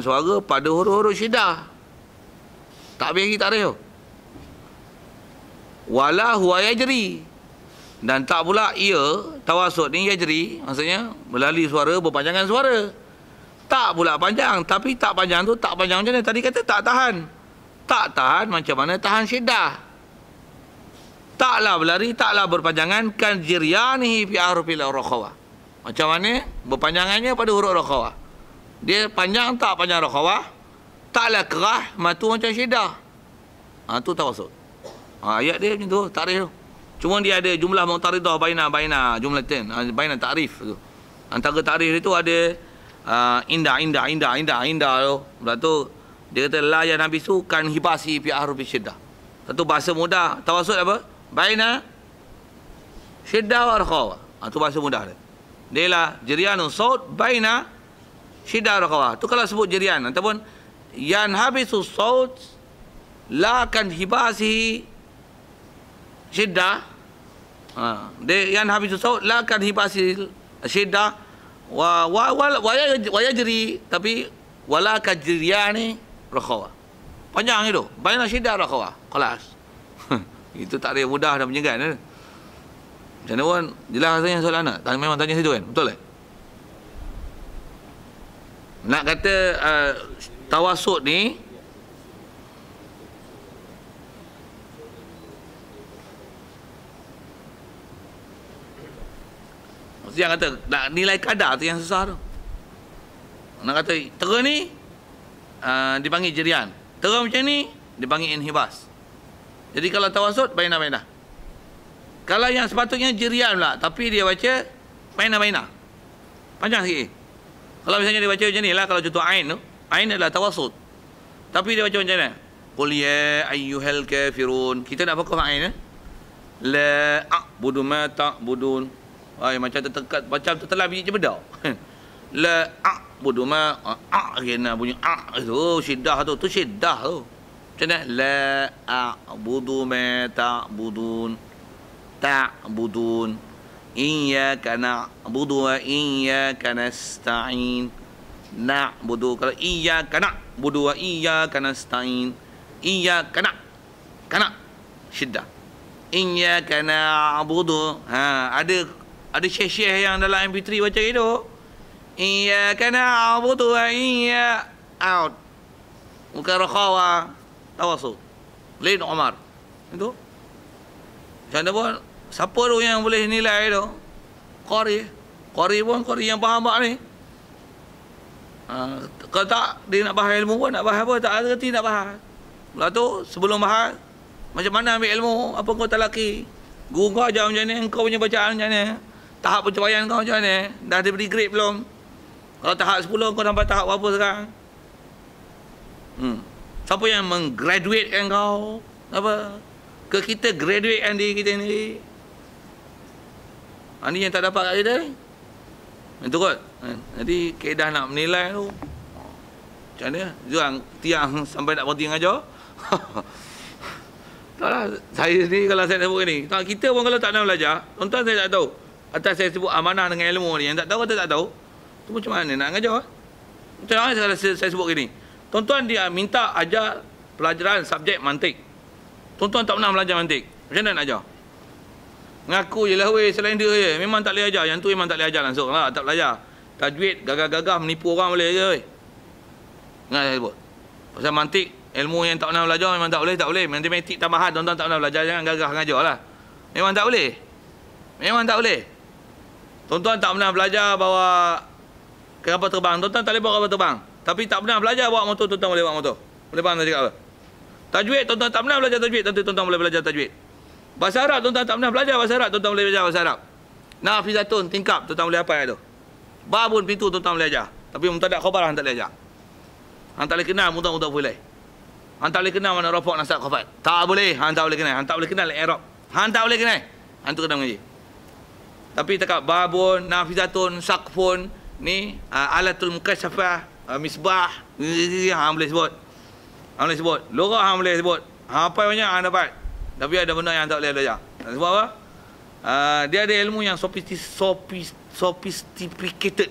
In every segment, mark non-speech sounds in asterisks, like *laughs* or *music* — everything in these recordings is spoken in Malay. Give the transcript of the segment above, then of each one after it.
suara pada huruf-huruf syidah. Tak habis lagi tak habis. Wala huwa yajri. Dan tak pula ia tawasut ni yajri. Maksudnya melalui suara berpanjangan suara. Tak pula panjang. Tapi tak panjang tu tak panjang macam mana. Tadi kata tak tahan. Tak tahan macam mana tahan syidah. Taklah berlari, taklah berpanjangan kan jirianihi fi arfil rakhawah. Macam mana? Berpanjangannya pada huruf rakhawah. Dia panjang tak panjang rokhawah? Taklah kerah, matu macam syedah. Ah, ha, tu tak masuk. Ha, ah, ayat dia macam tu, tarikh tu. Cuma dia ada jumlah mengtarif muqtaridah baina baina jumlah ten ah, baina takrif tu. Antara takrif dia tu ada uh, indah indah indah indah indah tu. Sebab tu dia kata la nabi su kan hibasi fi ahruf syiddah. Satu bahasa mudah tawasul apa? Baina syiddah wa rakhawa. Ha, tu bahasa mudah dia. Dia la jirianu saut baina syidah rakawa tu kalau sebut jirian, ataupun yan habisu saut la kan hibasi syidah ha de yan habisu saut la kan hibasi syidah wa wa wa waya waya jiri tapi wala ka jeriani rakawa panjang itu banyak syidah rakawa kelas *laughs* itu tak ada mudah dan menyegan eh? macam mana pun jelas saya soalan nak memang tanya situ kan betul tak eh? Nak kata uh, tawasud ni Maksudnya kata nak nilai kadar tu yang susah tu. Nak kata tera ni uh, dipanggil jerian. Tera macam ni dipanggil inhibas. Jadi kalau tawasud baina-baina. Kalau yang sepatutnya jerian pula tapi dia baca baina-baina. Panjang sikit. Kalau misalnya dia baca macam ni lah kalau contoh ain tu, ain adalah tawasud. Tapi dia baca macam mana? Qul ya ayyuhal kafirun. Kita nak fokus ain eh. La a'budu ma ta'budun. Ai macam tertekat macam tertelan biji cempedak. *laughs* La a'budu ma a' kena bunyi a' tu syiddah tu tu syiddah tu. Macam mana? La a'budu ma ta'budun. Ta'budun. Iyyaka na'budu wa iyyaka nasta'in. Na'budu kalau iyyaka na'budu wa iyyaka nasta'in. Iyyaka na' kana syiddah. Iyyaka na'budu. Ha, ada ada syekh yang dalam MP3 baca itu. Iyyaka na'budu wa Iya out. Bukan rakhawa tawasul. Lain Omar. Itu. Jangan buat siapa tu yang boleh nilai tu Qari Qari pun Qari yang faham bak ni ha, kalau tak dia nak bahas ilmu pun nak bahas apa tak reti nak bahas lepas tu sebelum bahas macam mana ambil ilmu apa kau talaki guru kau ajar macam ni kau punya bacaan macam ni tahap pencapaian kau macam ni dah diberi grade belum kalau tahap 10 kau sampai tahap apa sekarang hmm. siapa yang menggraduate kau apa ke kita graduate diri kita ni Ha, ni yang tak dapat kat kita ni. Yang turut. Ha, jadi keedah nak menilai tu. Macam mana? Jurang tiang sampai nak berhenti ngajar. *laughs* Taklah saya ni kalau saya sebut ni. Tak, kita pun kalau tak nak belajar. tuan saya tak tahu. Atas saya sebut amanah dengan ilmu ni. Yang tak tahu atau tak tahu. Tu macam mana nak ngajar? Tuan-tuan saya, saya, saya sebut gini. Tuan-tuan dia minta ajar pelajaran subjek mantik. Tuan-tuan tak pernah belajar mantik. Macam mana nak ajar? Ngaku je lah weh selain dia je. Memang tak boleh ajar. Yang tu memang tak boleh ajar langsung lah. Tak ajar. Tajwid gagah-gagah menipu orang boleh je weh. Ingat saya sebut. Pasal mantik, ilmu yang tak pernah belajar memang tak boleh, tak boleh. Mantik-mantik, tambahan, tuan-tuan tak pernah belajar. Jangan gagah ngajar lah. Memang tak boleh. Memang tak boleh. Tuan-tuan tak pernah belajar bawa kapal terbang. Tuan-tuan tak boleh bawa kapal terbang. Tapi tak pernah belajar bawa motor, tuan-tuan boleh bawa motor. Boleh faham tak cakap apa? Tajwid, tuan-tuan tak pernah belajar tajwid. Tentu tuan-tuan boleh belajar tajwid. Bahasa Arab tuan-tuan tak pernah belajar bahasa Arab, tuan-tuan boleh belajar bahasa Arab. Nafizatun tingkap tuan-tuan boleh apa itu. Babun pintu tuan-tuan boleh ajar. Tapi mun tak ada khabar hang tak boleh ajar. Hang tak boleh kenal mun tuan-tuan boleh. Hang tak boleh kenal mana rafa' nasab khafat. Tak boleh, hang tak boleh kenal. Hang tak boleh kenal Arab. Hang tak boleh kenal. Hang tu kena mengaji. Tapi takap babun, nafizatun, saqfun ni uh, alatul mukashafah, uh, ah, misbah, hang boleh sebut. Hang boleh sebut. Lorah hang boleh sebut. apa banyak hang dapat. Tapi ada benda yang tak boleh belajar. Sebab apa? Uh, dia ada ilmu yang sophisti sophist sophisticated.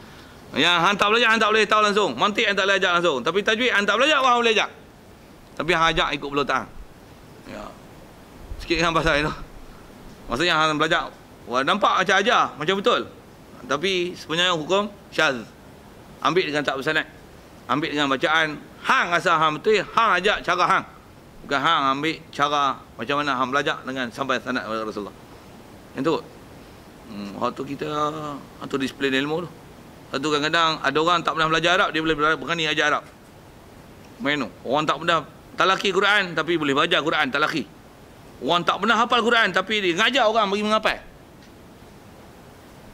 *laughs* yang hang tak belajar, hang tak boleh tahu langsung. Mantik hang tak boleh ajar langsung. Tapi tajwid hang tak belajar, orang boleh ajar. Tapi hang ajar ikut belotak. Ya. Sikit kan pasal itu. Maksudnya hang belajar, orang nampak macam ajar, macam betul. Tapi sebenarnya hukum syaz. Ambil dengan tak bersanad. Ambil dengan bacaan hang asal hang betul, hang ajar cara hang. Bukan hang ambil cara macam mana hang belajar dengan sampai sanad kepada Rasulullah. Yang tu. Hmm, waktu kita waktu display ilmu tu. Satu kadang-kadang ada orang tak pernah belajar Arab, dia boleh belajar berani ajar Arab. Main Orang tak pernah talaki Quran tapi boleh baca Quran talaki. Orang tak pernah hafal Quran tapi dia ngajar orang bagi mengapa?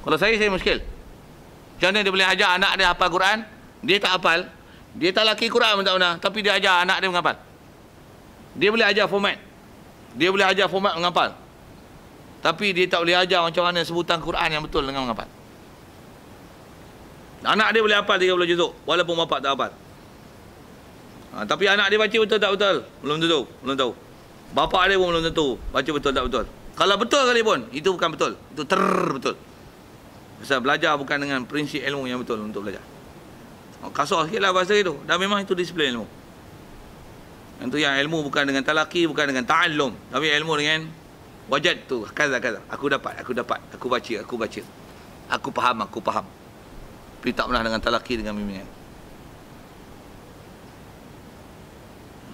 Kalau saya saya muskil. Macam dia boleh ajar anak dia hafal Quran, dia tak hafal, dia talaki Quran pun tak pernah tapi dia ajar anak dia mengapai. Dia boleh ajar format. Dia boleh ajar format mengapal. Tapi dia tak boleh ajar macam mana sebutan Quran yang betul dengan mengapal. Anak dia boleh hafal 30 juzuk walaupun bapak tak hafal. Ha, tapi anak dia baca betul tak betul? Belum tentu, belum tahu. Bapak dia pun belum tentu baca betul tak betul. Kalau betul kali pun, itu bukan betul. Itu ter betul. Sebab belajar bukan dengan prinsip ilmu yang betul untuk belajar. Kasar sikit lah bahasa itu. Dan memang itu disiplin ilmu. Itu yang ilmu bukan dengan talaki, bukan dengan ta'allum. Tapi ilmu dengan wajad tu. Kaza, kaza. Aku dapat, aku dapat. Aku baca, aku baca. Aku faham, aku faham. Tapi tak pernah dengan talaki, dengan bimbingan.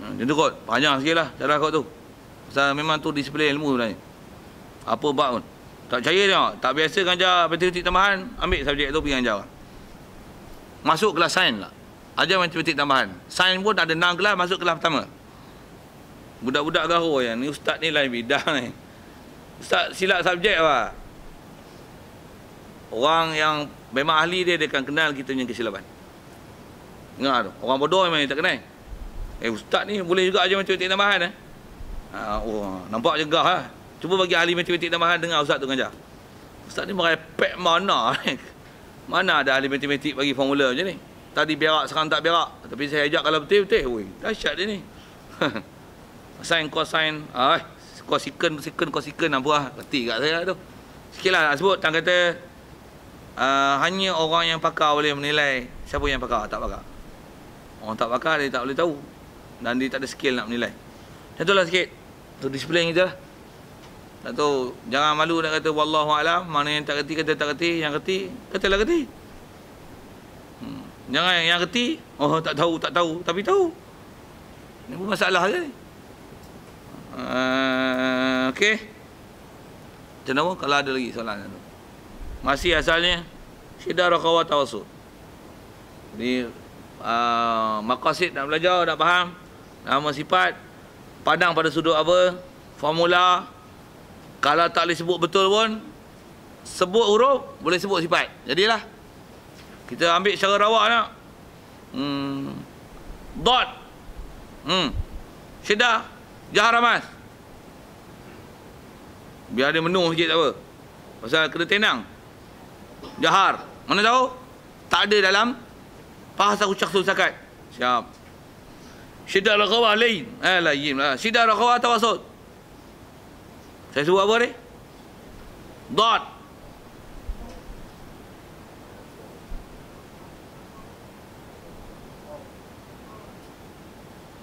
Hmm, kot. Panjang sikit lah cara kot tu. Sebab memang tu disiplin ilmu sebenarnya. Apa bab pun. Tak percaya dia. Tak biasa kan ajar matematik tambahan. Ambil subjek tu, pergi jawab. Masuk kelas sains lah. Ajar matematik tambahan. Sains pun ada 6 kelas masuk kelas pertama. Budak-budak garo yang ni ustaz ni lain bidang ni. Ustaz silap subjek apa? Orang yang memang ahli dia dia akan kenal kita punya kesilapan. Ingat tu. Orang bodoh memang tak kenal. Eh ustaz ni boleh juga ajar matematik tambahan eh. Ha, oh, nampak je gah lah. Cuba bagi ahli matematik tambahan dengar ustaz tu ngajar. Ustaz ni merepek mana? Eh? mana ada ahli matematik bagi formula macam ni? tadi berak sekarang tak berak tapi saya ajak kalau betul betul woi dahsyat dia ni *laughs* sign cosign ah cosecant cosecant cosecant apa ah reti kat saya lah tu sikitlah nak sebut tang kata uh, hanya orang yang pakar boleh menilai siapa yang pakar tak pakar orang tak pakar dia tak boleh tahu dan dia tak ada skill nak menilai macam tu lah sikit tu disiplin kita lah tak tahu jangan malu nak kata wallahu alam mana yang tak reti kata tak reti yang reti katalah lah Jangan yang, yang reti, oh tak tahu, tak tahu, tapi tahu. Ini pun masalah je. Uh, Okey. Macam kalau ada lagi soalan tu? Masih asalnya, Syedara Kawa Tawasud. Jadi, uh, eh, makasih nak belajar, nak faham. Nama sifat, pandang pada sudut apa, formula. Kalau tak boleh sebut betul pun, sebut huruf, boleh sebut sifat. Jadilah. Kita ambil secara rawak nak. Hmm. Dot. Hmm. jahar Jaharamas. Biar dia menung sikit tak apa. Pasal kena tenang. Jahar. Mana tahu? Tak ada dalam. Pahas aku caksul sakat. Siap. Sedah rakawah lain. Eh lain, yim lah. Sedah rakawah tawasud. Saya sebut apa ni? Dot.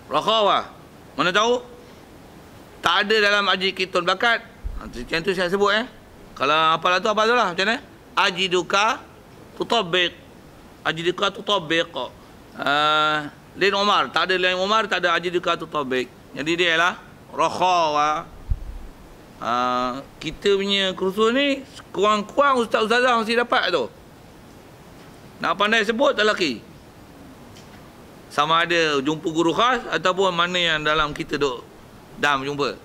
Rakhawa. Mana tahu? Tak ada dalam Aji Kitun Bakat. Macam tu saya sebut eh. Kalau apalah tu, apalah tu lah. Macam mana? Aji Duka Tutobik. Aji Duka Uh, ah, Lain Omar. Tak ada Lain Omar, tak ada Aji Duka Tutobik. Jadi dia lah. Rakhawa. Uh, ah, kita punya kursus ni kurang-kurang ustaz-ustazah mesti dapat tu nak pandai sebut tak lelaki sama ada jumpa guru khas ataupun mana yang dalam kita duk dam jumpa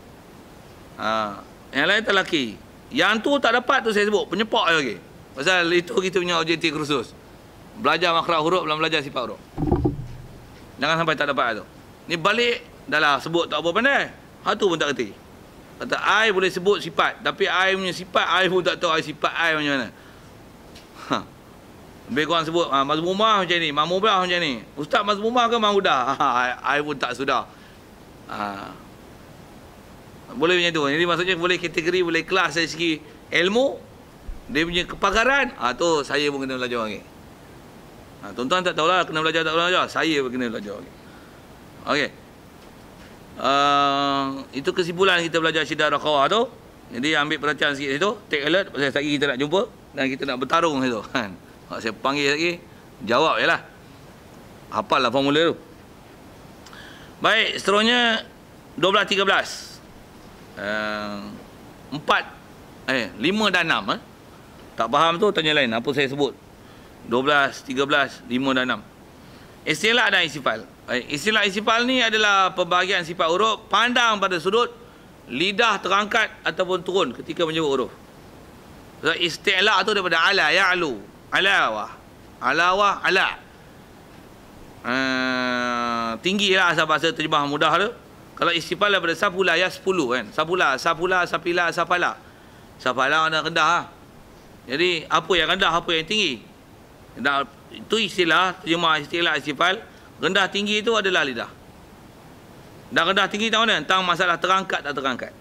ha. yang lain tak laki yang tu tak dapat tu saya sebut penyepak je lagi pasal itu kita punya objektif khusus belajar makhrak huruf dalam belajar sifat huruf jangan sampai tak dapat tu ni balik dah lah sebut tak apa pandai hal tu pun tak kerti kata I boleh sebut sifat tapi I punya sifat I pun tak tahu I sifat I macam mana lebih kurang sebut ha, ah, mazmumah macam ni mazmumah macam ni ustaz mazmumah ke mahudah *laughs* ah, ha, I, I, pun tak sudah ha. boleh macam tu jadi maksudnya boleh kategori boleh kelas dari segi ilmu dia punya kepagaran ha, tu saya pun kena belajar lagi ha, tuan-tuan tak tahulah kena belajar tak belajar saya pun kena belajar lagi ok uh, itu kesimpulan kita belajar syidah rakawah tu jadi ambil perhatian sikit situ take alert pasal setiap kita nak jumpa dan kita nak bertarung situ kan Ha, saya panggil lagi jawab lah hafal lah formula tu baik seterusnya 12 13 belas eh, empat eh lima dan enam eh. tak faham tu tanya lain apa saya sebut 12 13 5 dan 6 istilah dan isifal eh, istilah isifal ni adalah pembahagian sifat huruf pandang pada sudut lidah terangkat ataupun turun ketika menyebut huruf istilah tu daripada ala ya'lu Alawah. Alawah, ala. Uh, ah, tinggi lah asal bahasa terjemah mudah tu. Kalau istipal daripada sapula, ya sepuluh kan. Sapula, lah, sapula, lah, sapila, lah, sapala. Sapala mana rendah lah. Jadi, apa yang rendah, apa yang tinggi. Dan, itu istilah, terjemah istilah istipal. Rendah tinggi itu adalah lidah. Dan rendah tinggi tahu mana? Tentang masalah terangkat tak terangkat.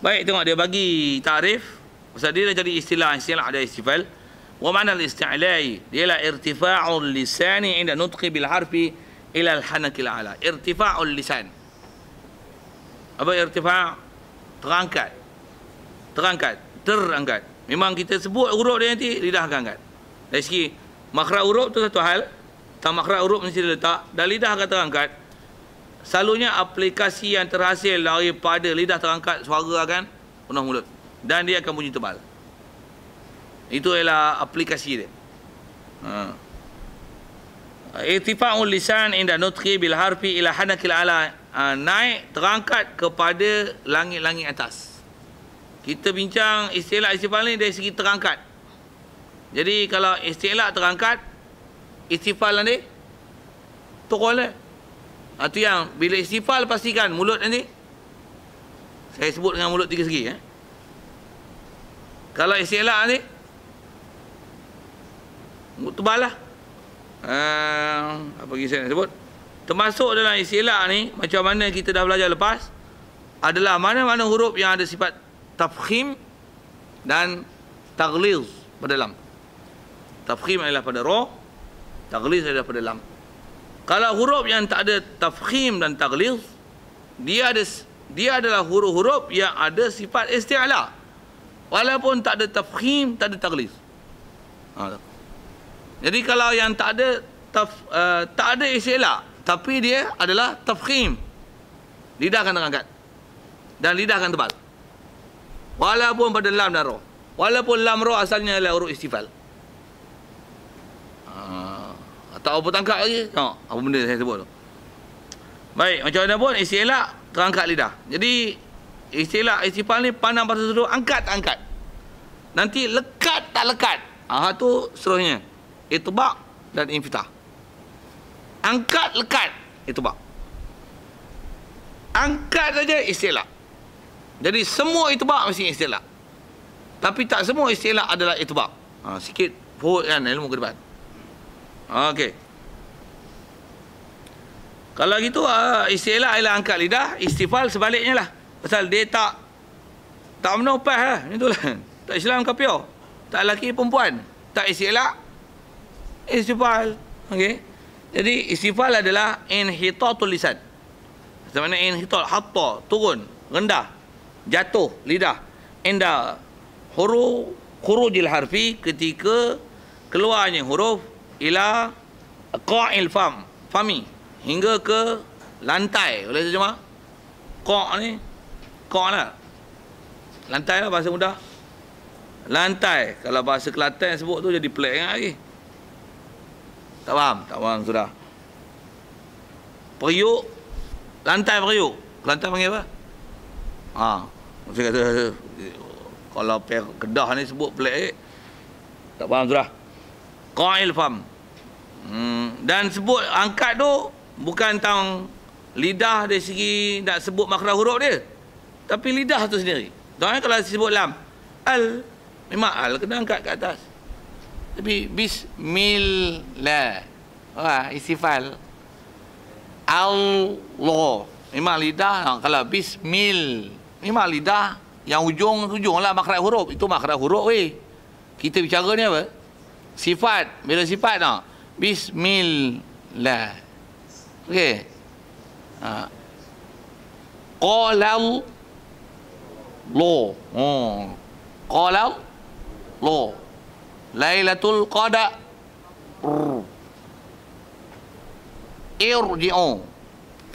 Baik, tengok dia bagi tarif. Pasal dia dah jadi istilah-istilah ada istifal. Istilah wa ma'na al-isti'la'i ila irtifa'ul lisani 'inda nutqi bil harfi ila al-hanakil 'ala irtifa'ul lisan apa irtifa' terangkat terangkat terangkat memang kita sebut huruf dia nanti lidah angkat dari segi makhraj huruf tu satu hal tak makhraj huruf mesti diletak dan lidah akan terangkat selalunya aplikasi yang terhasil daripada lidah terangkat suara akan penuh mulut dan dia akan bunyi tebal itu ialah aplikasi dia. Ha. Itifa'ul lisan inda nutqi bil harfi ila hanakil ala ha, naik terangkat kepada langit-langit atas. Kita bincang istilah istifa ni dari segi terangkat. Jadi kalau istilah terangkat istifa ni turun lah. Ha, yang bila istifa pastikan mulut nanti saya sebut dengan mulut tiga segi eh. Kalau istilah ni Muktabah lah. Uh, ah, apa kisah yang sebut. Termasuk dalam istilah ni, macam mana kita dah belajar lepas, adalah mana-mana huruf yang ada sifat tafkhim dan taghliz pada lam. Tafkhim adalah pada roh, taghliz adalah pada lam. Kalau huruf yang tak ada tafkhim dan taghliz, dia ada dia adalah huruf-huruf yang ada sifat istilah, Walaupun tak ada tafkhim, tak ada taghliz. Ha, jadi kalau yang tak ada taf, uh, tak ada isyelak tapi dia adalah tafkhim. Lidah akan terangkat. Dan lidah akan tebal. Walaupun pada lam dan roh. Walaupun lam roh asalnya adalah huruf istifal. Uh, tak apa tangkap lagi. No, apa benda saya sebut tu. Baik, macam mana pun istilah terangkat lidah. Jadi istilah istifal ni pandang pasal sudut angkat angkat. Nanti lekat tak lekat. Ah tu seterusnya itbak dan infitah angkat lekat itbak angkat saja istilah jadi semua itbak mesti istilah tapi tak semua istilah adalah itbak ha, sikit forward kan ilmu ke depan ok kalau gitu ah, istilah ialah angkat lidah istifal sebaliknya lah pasal dia tak tak menopah lah itulah tak islam kapio tak lelaki perempuan tak istilah istifal. Okey. Jadi istifal adalah inhitatul lisan. Sebenarnya inhital hatta turun, rendah, jatuh lidah. Inda huruf khurujil harfi ketika keluarnya huruf ila qa'il fam, fami hingga ke lantai. Boleh terjemah? Qa' ni qa' lah. Lantai lah bahasa mudah. Lantai. Kalau bahasa Kelantan sebut tu jadi pelik lagi. Kan? Tak faham? Tak faham sudah. Periuk. Lantai periuk. Lantai panggil apa? Ha. Mesti kata, kalau per kedah ni sebut pelik eh. Tak faham sudah. Qail faham. Hmm. Dan sebut angkat tu, bukan tang lidah dari segi nak sebut makna huruf dia. Tapi lidah tu sendiri. Tuan kalau sebut lam. Al. Memang al kena angkat ke atas. Tapi bismillah. Wah, istifal. Allah. Memang lidah kalau bismil. Memang lidah yang ujung ujung lah makhraj huruf. Itu makhraj huruf weh. Kita bicara ni apa? Sifat. Bila sifat tak? Bismillah. Okey. Ha. Qalal lo. Hmm. Qalal lo. Lailatul Qadar, Qada. Irji'u.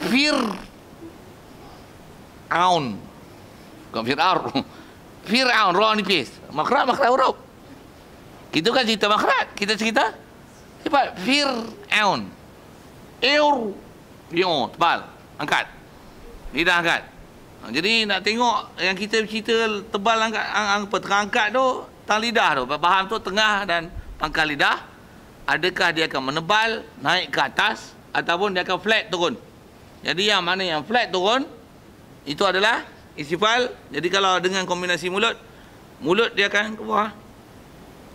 Fir. Aun. Bukan Aun, Fir'aun. *laughs* Ruang nipis. Makrak, makrak huruf. Itu kan cerita makrak. Kita cerita. Cepat. Aun, Ir. Yo. Tebal. Angkat. Lidah angkat. Ha, jadi nak tengok yang kita cerita tebal angkat, angkat, terangkat tu. Tang lidah tu faham tu tengah dan pangkal lidah adakah dia akan menebal naik ke atas ataupun dia akan flat turun jadi yang mana yang flat turun itu adalah istifal jadi kalau dengan kombinasi mulut mulut dia akan ke bawah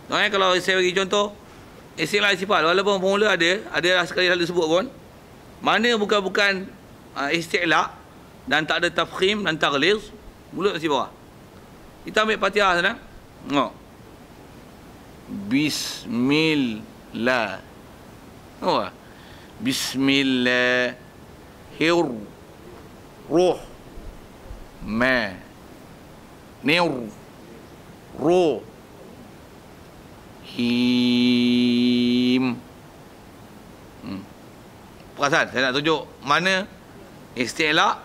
Okay, eh, kalau saya bagi contoh Istilah istifal Walaupun formula ada Ada lah sekali lalu sebut pun Mana bukan-bukan uh, ah, Istilah Dan tak ada tafkhim Dan tarlis Mulut masih bawah Kita ambil patiah sana Tengok. Bismillah. Tengok lah. Bismillahir Ruh Ma Nir Ruh Him hmm. Perasan saya nak tunjuk Mana Istilah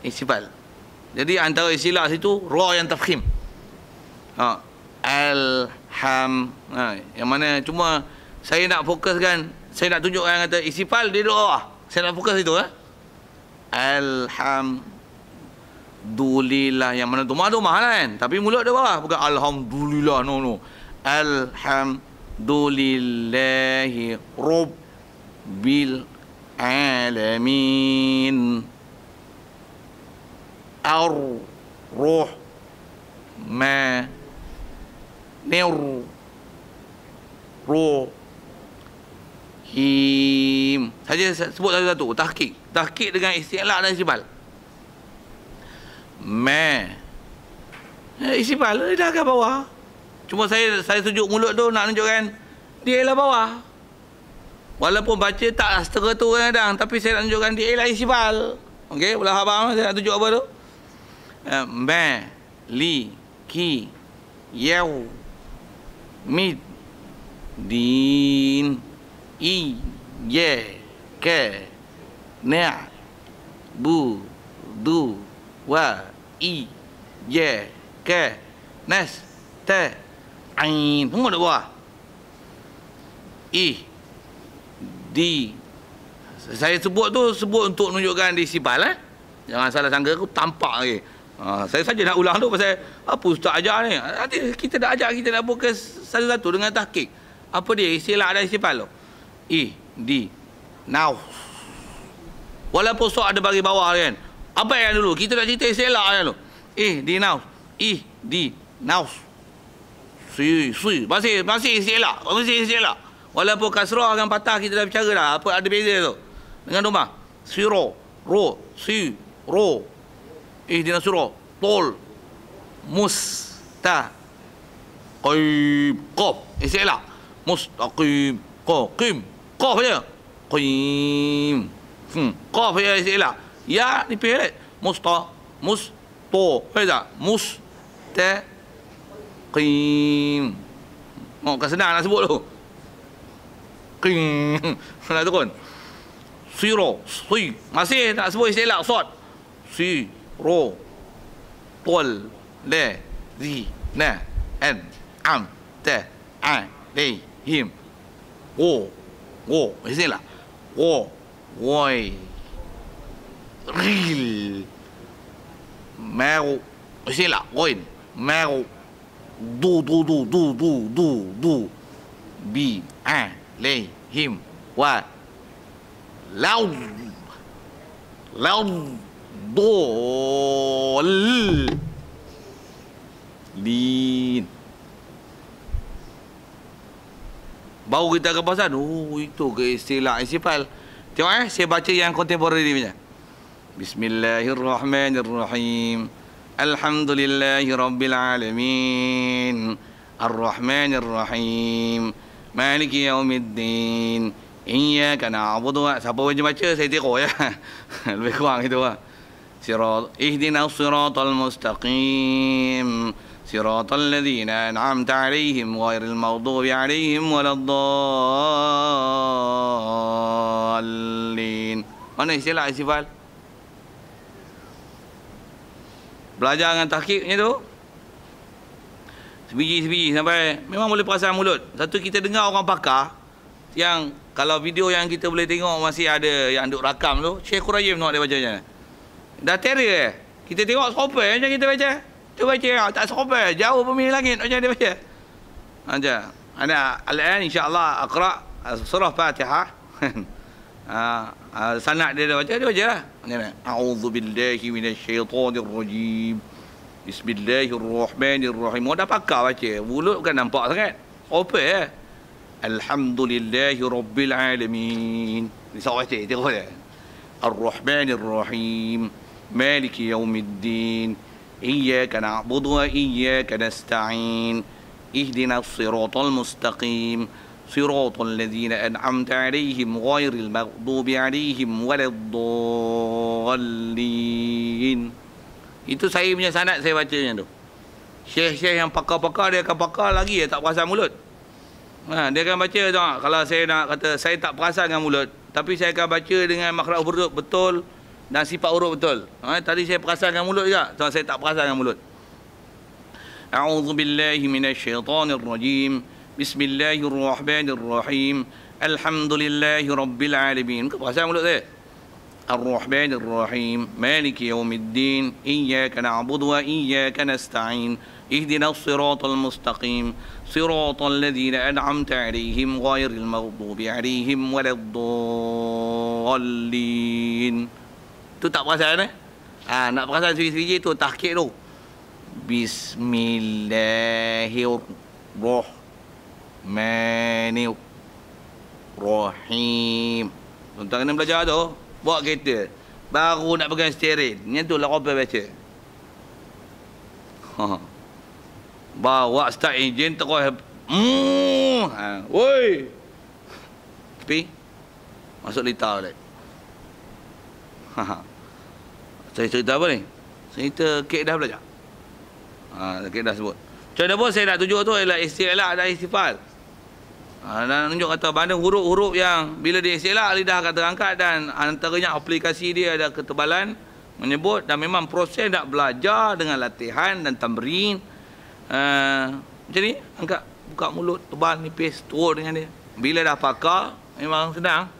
Istilah. Jadi antara istilah situ Ruh yang tafkhim Ha, alham ha, yang mana cuma saya nak fokuskan saya nak tunjukkan kata istifal dia doa saya nak fokus itu eh? Ha. alham dulillah yang mana domah domah lah kan tapi mulut dia bawah bukan alhamdulillah no no alhamdulillahi rabbil alamin ar ruh ma neuro ro him saja sebut satu-satu tahqiq tahqiq dengan istilah dan istibal me eh, istibal dia dah ke bawah cuma saya saya sujuk mulut tu nak tunjukkan dia ialah bawah walaupun baca tak setera tu kadang tapi saya nak tunjukkan dia ialah istibal Okey, boleh faham saya nak tunjuk apa tu eh, me li ki yau mit din i ye ke na bu du wa i ye ke nas te ain tunggu dulu wah i di saya sebut tu sebut untuk menunjukkan disibal eh jangan salah sangka aku tampak lagi eh. Ha, saya saja nak ulang tu pasal apa ustaz ajar ni. Nanti kita dah ajar kita nak buka satu-satu dengan tahqiq. Apa dia istilah ada istilah lo? I D now. Walaupun ustaz ada bagi bawah kan. Apa yang dulu kita nak cerita istilah yang dulu. I D now. I D now. Sui sui masih masih istilah. Masih istilah. Walaupun kasrah dengan patah kita dah bicara dah apa ada beza tu. Dengan domah. Siro ro si ro Ihdinas eh, surah Tol Musta Qib Qaf Isi eh, lah Musta Qib Qaf Qim Qaf je Qim hmm. Qaf je isik lah Ya ni pilih Musta Musto Faham tak Musta Qim Oh, kan senang nak sebut tu Qim Senang tu kan Siro Si Masih nak sebut isik lah Sot Si รรตุลเลดีนาอันอัมตะอันเลหิมโอโอไม่ใช่ละโอโวยริลแมวไม่ใช่ละโอยแมวดูดูดูดูดูดูดูบีอันเลหิมว่าแล้วแล้ว Dolin Baru kita akan pasal Oh itu ke istilah istifal Tengok eh saya baca yang kontemporari dia. punya Bismillahirrahmanirrahim Alhamdulillahirrabbilalamin Ar-Rahmanirrahim Maliki yaumiddin Iyaka na'budu Siapa baca baca saya tiru ya *laughs* Lebih kurang itu lah Sirat, ihdina الصراط mustaqim, صراط الذين انعمت عليهم غير المغضوب عليهم ولا الضالين mana istilah istifal belajar dengan tahqiqnya tu sebiji-sebiji sampai memang boleh perasan mulut satu kita dengar orang pakar yang kalau video yang kita boleh tengok masih ada yang duk rakam tu Syekh Qurayim nak dia bacanya ni Dah terror eh. Kita tengok serupa eh, macam kita baca. Tu baca ah, tak serupa. Jauh bumi langit macam dia baca. Aja. Ah, ada ah, al-an insya-Allah aqra surah Fatihah. *laughs* Ah, sanad dia dah baca dia baca lah. A'udzu billahi minasyaitonir Bismillahirrahmanirrahim. Oh, dah pakar baca. Mulut bukan nampak sangat. Serupa eh. Alhamdulillahi rabbil alamin. Ni sawah dia, tengok dia. Eh? Ar-Rahmanir Rahim. مالك يوم الدين إياك نعبد وإياك نستعين اهدنا الصراط المستقيم صراط الذين أنعمت عليهم غير المغضوب عليهم ولا الضالين itu saya punya sanad saya baca bacanya tu syekh-syekh yang pakar-pakar dia akan pakar lagi ya tak perasan mulut ha, dia akan baca tu kalau saya nak kata saya tak perasan dengan mulut tapi saya akan baca dengan makhluk berdut betul dan sifat huruf betul. Ha, tadi saya perasan dengan mulut juga. Tuan saya tak perasan dengan mulut. A'udzu billahi minasyaitonir rajim. Bismillahirrahmanirrahim. Alhamdulillahi rabbil alamin. Kau perasan mulut saya? Ar-Rahmanirrahim. Maliki yaumiddin. Iyyaka na'budu wa iyyaka nasta'in. Ihdinas siratal mustaqim. Siratal ladzina an'amta 'alaihim ghairil maghdubi 'alaihim waladdallin. Al Tu tak perasan eh. Ha, nak perasan suji-suji tu tahkik tu. Bismillahirrahmanirrahim. Tuan-tuan kena belajar tu. buat kereta. Baru nak pegang steering. Yang tu lah kau baca. Ha. Bawa start engine terus. Mm. Ha. Woi. Tapi. Masuk litar balik. Ha ha. Saya cerita apa ni? Cerita kek dah belajar. Ha, kek dah sebut. Contoh pun saya nak tunjuk tu adalah istilah dan istifal. Ha, dan tunjuk kata mana huruf-huruf yang bila dia istilah lidah akan terangkat dan antaranya aplikasi dia ada ketebalan menyebut dan memang proses nak belajar dengan latihan dan tamrin uh, macam ni angkat buka mulut tebal nipis turun dengan dia bila dah pakar memang senang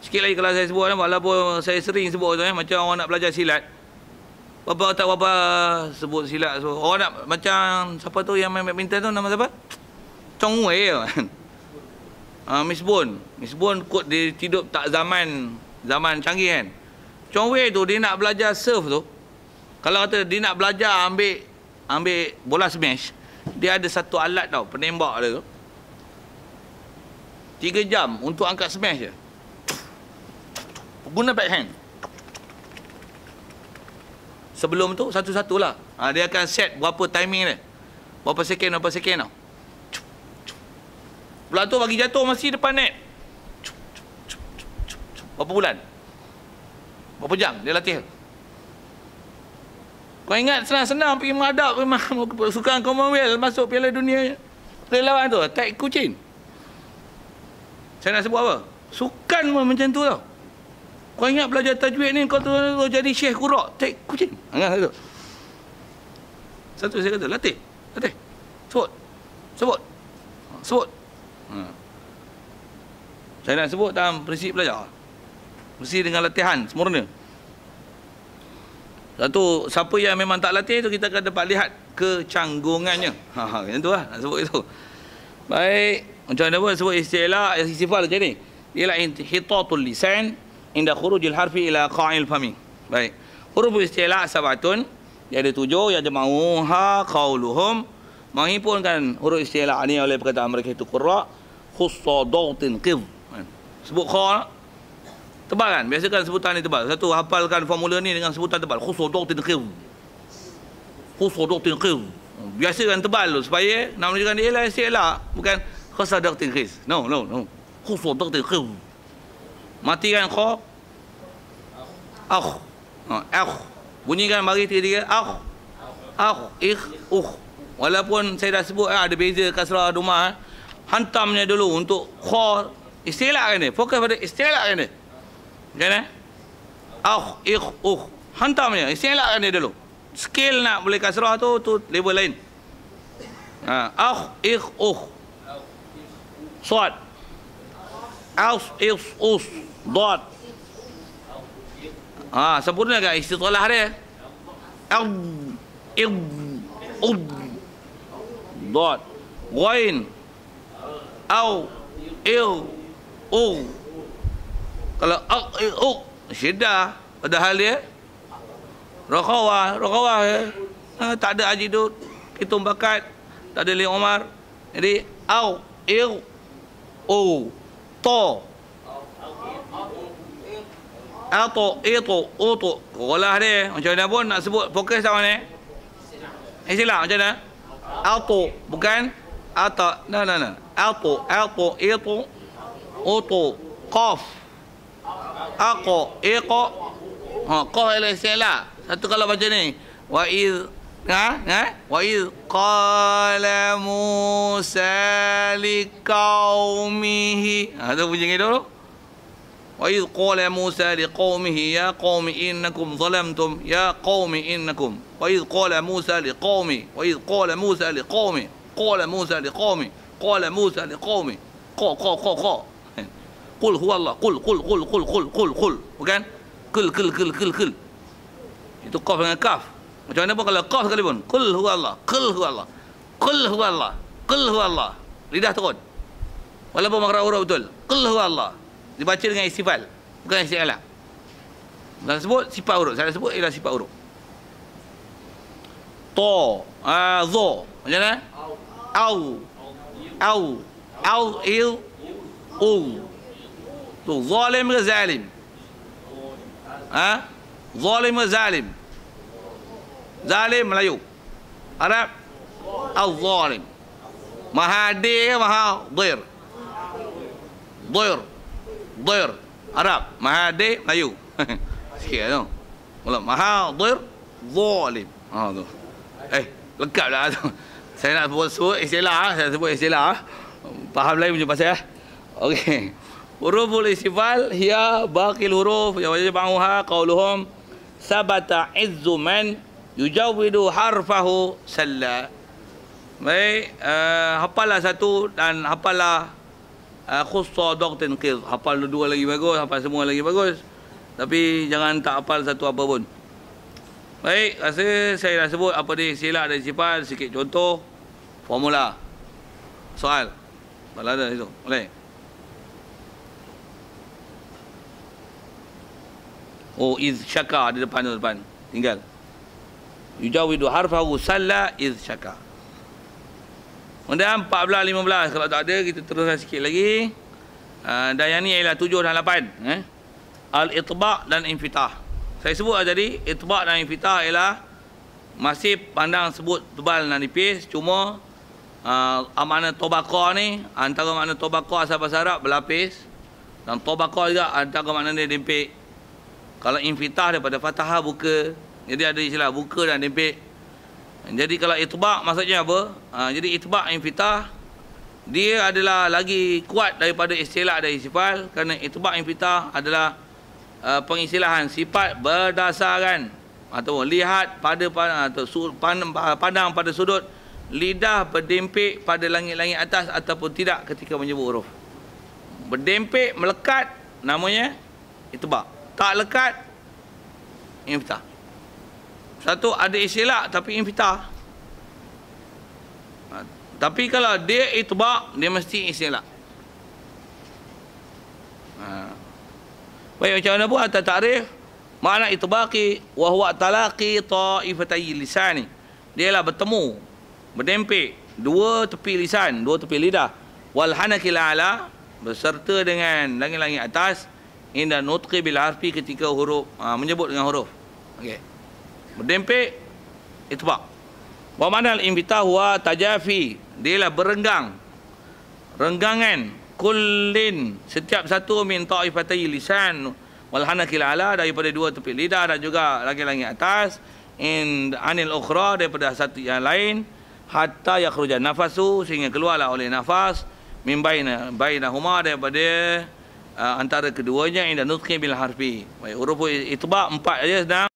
Sikit lagi kalau saya sebut eh, Walaupun saya sering sebut tu eh, Macam orang nak belajar silat Bapa tak apa sebut silat so. Orang nak macam Siapa tu yang main badminton tu nama siapa? Chong Wei ya. *laughs* Uh, Miss Bon Miss Bon kot dia tidur tak zaman Zaman canggih kan Chong Wei tu dia nak belajar surf tu Kalau kata dia nak belajar ambil Ambil bola smash Dia ada satu alat tau penembak dia tu 3 jam untuk angkat smash je guna back hand sebelum tu satu satulah ha, dia akan set berapa timing dia berapa second berapa second tau bulan tu bagi jatuh masih depan net berapa bulan berapa jam dia latih kau ingat senang-senang pergi mengadap suka sukan Commonwealth masuk piala dunia dia lawan tu tak kucing saya nak sebut apa sukan pun macam tu tau kau ingat belajar tajwid ni kau tu jadi syekh kurak. Tek kucing. Angah ha, satu. Satu saya kata, latih. Latih. Sebut. Sebut. Sebut. Hmm. Saya nak sebut dalam prinsip belajar. Mesti dengan latihan semurna. Satu, siapa yang memang tak latih tu kita akan dapat lihat kecanggungannya. Ha, ha, macam tu lah, Nak sebut itu. Baik. Macam mana pun sebut istilah, istilah macam ni. Ialah hitatul lisan, Indah khurujil harfi ila qa'il fami. Baik. Huruf istilah sabatun yang ada tujuh yang ada ma'uha qauluhum menghimpunkan huruf istilah ini oleh perkataan mereka itu qurra khussa dawtin qiz. Sebut kha tebal kan? Biasakan sebutan ni tebal. Satu hafalkan formula ni dengan sebutan tebal khussa dawtin qiz. Khussa dawtin qiz. Biasakan tebal tu supaya nak menunjukkan dia ialah istila bukan khussa dawtin qiz. No no no. Khussa dawtin qiz matikan kho akh ha, akh bunyikan bagi tiga-tiga akh akh ikh uh walaupun saya dah sebut eh, ada beza kasrah domah eh. hantamnya dulu untuk kho istilah kan ni fokus pada istilah kan ni kan eh? akh ikh uh hantamnya istilah kan ni dulu skill nak boleh kasrah tu tu level lain ha akh ikh uh suat aus aus aus Dot. Ha, sempurna ke istitalah dia? Ab. Ib. Ub. Dot. Wain. Au. Il. U. Kalau au, il, u. Syedah. Padahal dia. Rokawah. Rokawah. Ya. Ha, tak ada Haji kita Kitum Bakat. Tak ada Lee Jadi. Au. Il. U. To. To ato itu utu golah dia macam mana pun nak sebut fokus sama ni istilah eh, macam mana ato bukan ato nah nah nah ato ato itu utu qaf aqo iqo ha qaf istilah satu kalau macam ni wa iz ha ha wa iz qala musa liqaumihi ha tu bunyi dulu وإذ قال موسى لقومه يا قوم إنكم ظلمتم يا قوم إنكم وإذ قال موسى لقومه وإذ قال موسى لقومه قال موسى لقومه قال موسى لقومه قو قو قو قو قل هو الله قل قل قل قل قل قل قل وكان قل قل قل قل قل itu kaf dengan kaf macam mana pun kalau kaf sekalipun قل هو الله قل هو الله قل هو الله قل هو الله lidah turun walaupun makra huruf betul قل هو الله Dia dengan istifal Bukan istifal lah. Bukan sebut sifat huruf Saya sebut ialah sifat huruf To zo, Macam mana? Au Au Au Il U Tu Zalim ke zalim? Ha? Zalim ke zalim? Zalim Melayu Arab Al-Zalim mahadi, ke Mahadir Dir dir Arab mahade Melayu *laughs* sikit lah tu mula mahadir zalim ha tu eh lengkaplah tu saya nak sebut sebut istilah lah. saya sebut istilah lah. faham lain punya pasal ya okey huruf istifal hiya baqil huruf ya wajib ba'uha qauluhum sabata izzu man yujawidu harfahu salla baik uh, hafalah satu dan hafalah Eh, khusso doktrin qir hafal dua lagi bagus hafal semua lagi bagus tapi jangan tak hafal satu apa pun baik rasa saya dah sebut apa ni silap dan sifat sikit contoh formula soal balas dah itu boleh oh iz syaka di depan depan tinggal yujawidu harfahu salla iz syaka Kemudian 14, 15 Kalau tak ada kita teruskan sikit lagi ah, Dan yang ni ialah 7 dan 8 eh. al itbaq dan Infitah Saya sebut lah tadi Itba' dan Infitah ialah Masih pandang sebut tebal dan nipis Cuma uh, ah, Makna ni Antara makna Tobakor asal bahasa Arab berlapis Dan Tobakor juga antara makna dia dempik Kalau Infitah daripada Fatahah buka Jadi ada istilah buka dan dempik jadi kalau itba' maksudnya apa? Ha, jadi itba' infitah dia adalah lagi kuat daripada istilah dari sifat kerana itba' infitah adalah uh, pengistilahan sifat berdasarkan atau lihat pada atau pandang pada sudut lidah berdempik pada langit-langit atas ataupun tidak ketika menyebut huruf. Berdempik melekat namanya itba'. Tak lekat infitah satu ada isyilak tapi infitah ha, tapi kalau dia itbak dia mesti isyilak ha. baik macam mana buat atas takrif makna itbaki wa huwa talaqi ta'ifatai lisan ni lah bertemu berdempik dua tepi lisan dua tepi lidah wal hanakil ala beserta dengan langit-langit atas inda nutqi bil harfi ketika huruf ha, menyebut dengan huruf okey Berdempik Itbak Wa manal imbita huwa tajafi Dia lah berenggang Renggangan Kullin Setiap satu min ta'ifatai lisan Walhana kilala Daripada dua tepi lidah Dan juga lagi-lagi atas In anil ukhra Daripada satu yang lain Hatta yakhrujan nafasu Sehingga keluarlah oleh nafas Min baina Baina huma daripada uh, antara keduanya yang dah nutki bil harfi. Baik, huruf empat aja sedang.